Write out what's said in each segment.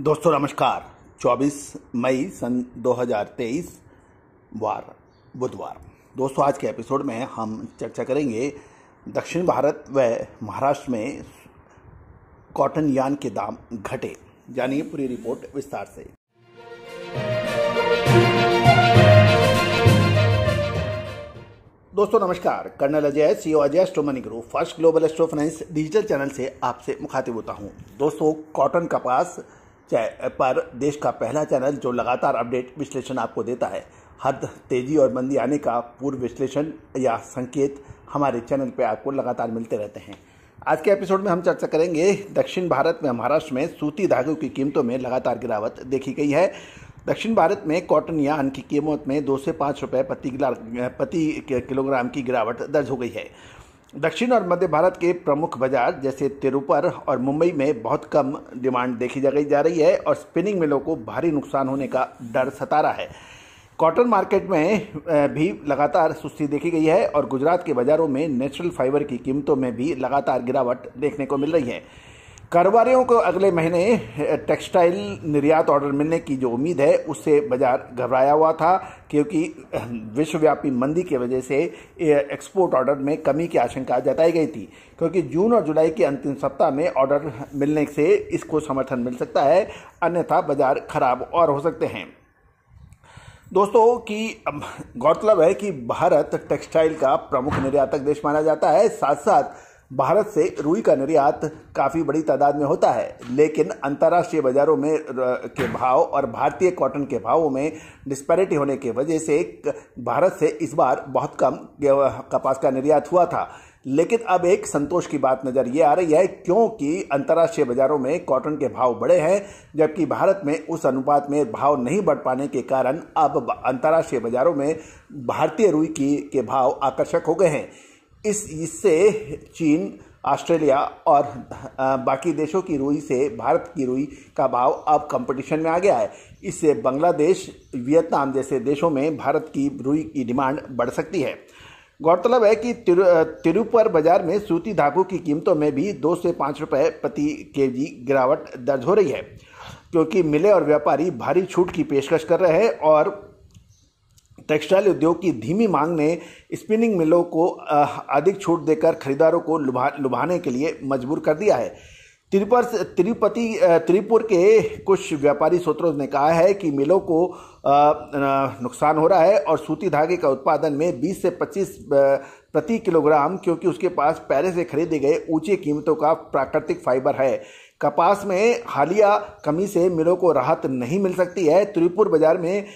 दोस्तों नमस्कार 24 मई सन 2023 वार बुधवार दोस्तों आज के एपिसोड में हम चर्चा करेंगे दक्षिण भारत व महाराष्ट्र में कॉटन यान के दाम घटे जानिए पूरी रिपोर्ट विस्तार से दोस्तों नमस्कार colonel Ajay CEO e Ajay astro money group first global astro finance digital channel से आपसे मुखातिब होता हूँ दोस्तों कॉटन कपास पर देश का पहला चैनल जो लगातार अपडेट विश्लेषण आपको देता है हद तेजी और मंदी आने का पूर्व विश्लेषण या संकेत हमारे चैनल पर आपको लगातार मिलते रहते हैं आज के एपिसोड में हम चर्चा करेंगे दक्षिण भारत में महाराष्ट्र में सूती धागों की कीमतों में लगातार गिरावट देखी गई है दक्षिण भारत में कॉटन अन की कीमत में दो से पाँच रुपये प्रति प्रति किलोग्राम की गिरावट दर्ज हो गई है दक्षिण और मध्य भारत के प्रमुख बाजार जैसे तिरुपर और मुंबई में बहुत कम डिमांड देखी जगह जा रही है और स्पिनिंग मिलों को भारी नुकसान होने का डर सता रहा है कॉटन मार्केट में भी लगातार सुस्ती देखी गई है और गुजरात के बाज़ारों में नेचुरल फाइबर की कीमतों में भी लगातार गिरावट देखने को मिल रही है कारोबारियों को अगले महीने टेक्सटाइल निर्यात ऑर्डर मिलने की जो उम्मीद है उससे बाजार घबराया हुआ था क्योंकि विश्वव्यापी मंदी की वजह से एक्सपोर्ट ऑर्डर में कमी की आशंका जताई गई थी क्योंकि जून और जुलाई के अंतिम सप्ताह में ऑर्डर मिलने से इसको समर्थन मिल सकता है अन्यथा बाजार खराब और हो सकते हैं दोस्तों की गौरतलब है कि भारत टेक्सटाइल का प्रमुख निर्यातक देश माना जाता है साथ साथ भारत से रुई का निर्यात काफ़ी बड़ी तादाद में होता है लेकिन अंतर्राष्ट्रीय बाज़ारों में के भाव और भारतीय कॉटन के भावों में डिस्पैरिटी होने की वजह से भारत से इस बार बहुत कम कपास का निर्यात हुआ था लेकिन अब एक संतोष की बात नज़र ये आ रही है क्योंकि अंतर्राष्ट्रीय बाज़ारों में कॉटन के भाव बढ़े हैं जबकि भारत में उस अनुपात में भाव नहीं बढ़ पाने के कारण अब अंतर्राष्ट्रीय बाज़ारों में भारतीय रुई की के भाव आकर्षक हो गए हैं इस इससे चीन ऑस्ट्रेलिया और बाकी देशों की रुई से भारत की रुई का भाव अब कंपटीशन में आ गया है इससे बांग्लादेश वियतनाम जैसे देशों में भारत की रुई की डिमांड बढ़ सकती है गौरतलब है कि तिरुपर बाजार में सूती धागु की कीमतों में भी दो से पाँच रुपये प्रति जी गिरावट दर्ज हो रही है क्योंकि मिले और व्यापारी भारी छूट की पेशकश कर रहे हैं और टेक्सटाइल उद्योग की धीमी मांग ने स्पिनिंग मिलों को अधिक छूट देकर खरीदारों को लुभा लुभाने के लिए मजबूर कर दिया है त्रिपुर तिरुपति त्रिपुर के कुछ व्यापारी सूत्रों ने कहा है कि मिलों को नुकसान हो रहा है और सूती धागे का उत्पादन में 20 से 25 प्रति किलोग्राम क्योंकि उसके पास पहले से खरीदे गए ऊंचे कीमतों का प्राकृतिक फाइबर है कपास में हालिया कमी से मिलों को राहत नहीं मिल सकती है त्रिपुर बाजार में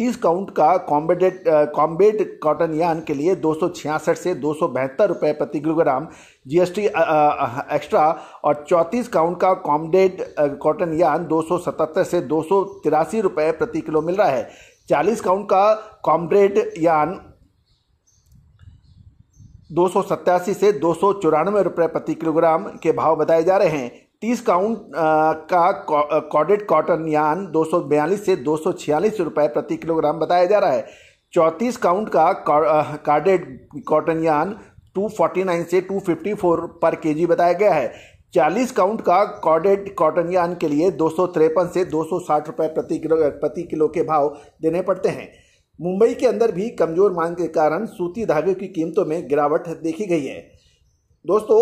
30 काउंट का कॉम्बेडेड कॉम्बेड कॉटन यान के लिए दो से दो रुपए प्रति किलोग्राम जीएसटी एक्स्ट्रा और चौंतीस काउंट का कॉम्बेड कॉटन यान दो से दो रुपए प्रति किलो मिल रहा है चालीस काउंट का कॉम्ब्रेड यान दो से दो रुपए प्रति किलोग्राम के भाव बताए जा रहे हैं तीस काउंट का कॉडेड कॉटन यान दो से दो रुपए प्रति किलोग्राम बताया जा रहा है चौंतीस काउंट का कॉडेड कॉटन यान 249 से 254 पर केजी बताया गया है 40 काउंट का कॉडेड कॉटन यान के लिए दो से दो रुपए प्रति किलो प्रति किलो के भाव देने पड़ते हैं मुंबई के अंदर भी कमजोर मांग के कारण सूती धागे की कीमतों में गिरावट देखी गई है दोस्तों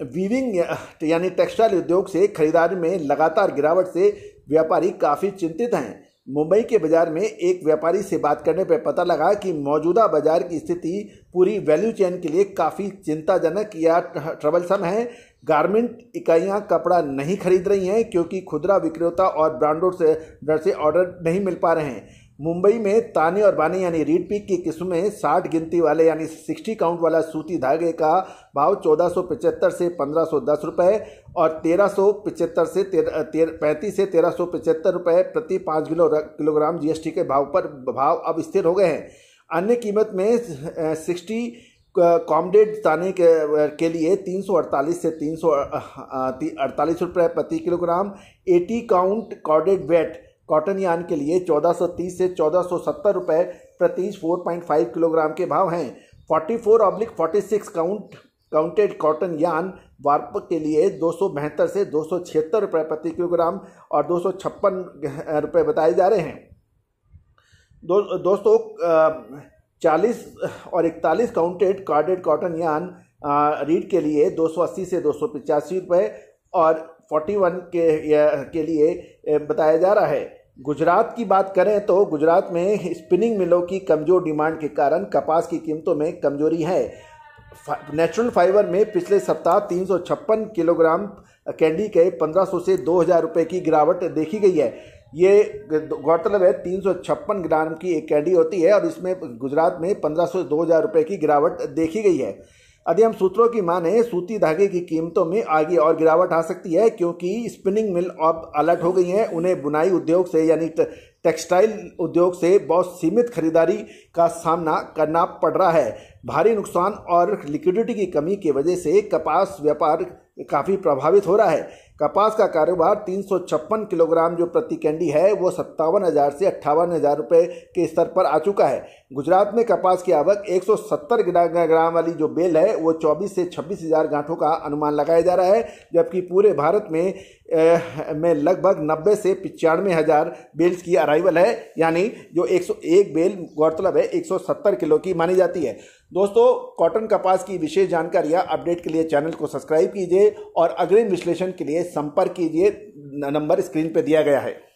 वीविंग uh, यानी टेक्सटाइल उद्योग से खरीदारी में लगातार गिरावट से व्यापारी काफ़ी चिंतित हैं मुंबई के बाजार में एक व्यापारी से बात करने पर पता लगा कि मौजूदा बाजार की स्थिति पूरी वैल्यू चेन के लिए काफ़ी चिंताजनक या ट्रबलसम है गारमेंट इकाइयां कपड़ा नहीं खरीद रही हैं क्योंकि खुदरा विक्रेता और ब्रांडों से डर से ऑर्डर नहीं मिल पा रहे हैं मुंबई में ताने और बाने यानी रीड पिक की किस्में साठ गिनती वाले यानी सिक्सटी काउंट वाला सूती धागे का भाव चौदह सौ पचहत्तर से पंद्रह सौ दस रुपये और तेरह सौ पचहत्तर से पैंतीस से तेरह सौ पचहत्तर रुपये प्रति पाँच किलो किलोग्राम जीएसटी के भाव पर भाव अब स्थिर हो गए हैं अन्य कीमत में सिक्सटी कॉमडेड दाने के, के लिए 348 से तीन सौ अड़तालीस रुपये प्रति kilogram eighty count carded weft cotton yarn के लिए 1430 से 1470 रुपये प्रति 4.5 किलोग्राम के भाव हैं 44 oblique forty count counted cotton yarn warp के लिए दो से दो रुपये प्रति किलोग्राम और दो रुपये बताए जा रहे हैं दो, दोस्तों चालीस और इकतालीस counted carded cotton yarn reed के लिए दो सौ अस्सी से दो सौ पचासी रुपये और वन के के लिए बताया जा रहा है गुजरात की बात करें तो गुजरात में स्पिनिंग मिलों की कमज़ोर डिमांड के कारण कपास की कीमतों में कमजोरी है नेचुरल फाइबर में पिछले सप्ताह तीन सौ छप्पन किलोग्राम कैंडी के पंद्रह सौ से दो हज़ार रुपये की गिरावट देखी गई है ये गौरतलब है तीन सौ छप्पन ग्राम की एक कैंडी होती है और इसमें गुजरात में पंद्रह सौ दो हज़ार रुपये की गिरावट देखी गई है यदि हम सूत्रों की माने सूती धागे की कीमतों में आगे और गिरावट आ सकती है क्योंकि स्पिनिंग मिल अब अलर्ट हो गई हैं उन्हें बुनाई उद्योग से यानी टेक्सटाइल उद्योग से बहुत सीमित खरीदारी का सामना करना पड़ रहा है भारी नुकसान और लिक्विडिटी की कमी की वजह से कपास व्यापार काफ़ी प्रभावित हो रहा है कपास का कारोबार तीन सौ छप्पन किलोग्राम जो प्रति कैंडी है वो सत्तावन हज़ार से अट्ठावन हज़ार रुपये के स्तर पर आ चुका है गुजरात में कपास की आवक एक सौ सत्तर ग्राम वाली जो बेल है वो चौबीस से छब्बीस हज़ार गांठों का अनुमान लगाया जा रहा है जबकि पूरे भारत में में लगभग नब्बे से पचानवे हज़ार बेल्स की अराइवल है यानी जो 101 बेल गौरतलब है 170 किलो की मानी जाती है दोस्तों कॉटन कपास की विशेष जानकारियाँ अपडेट के लिए चैनल को सब्सक्राइब कीजिए और अग्रिम विश्लेषण के लिए संपर्क कीजिए नंबर स्क्रीन पर दिया गया है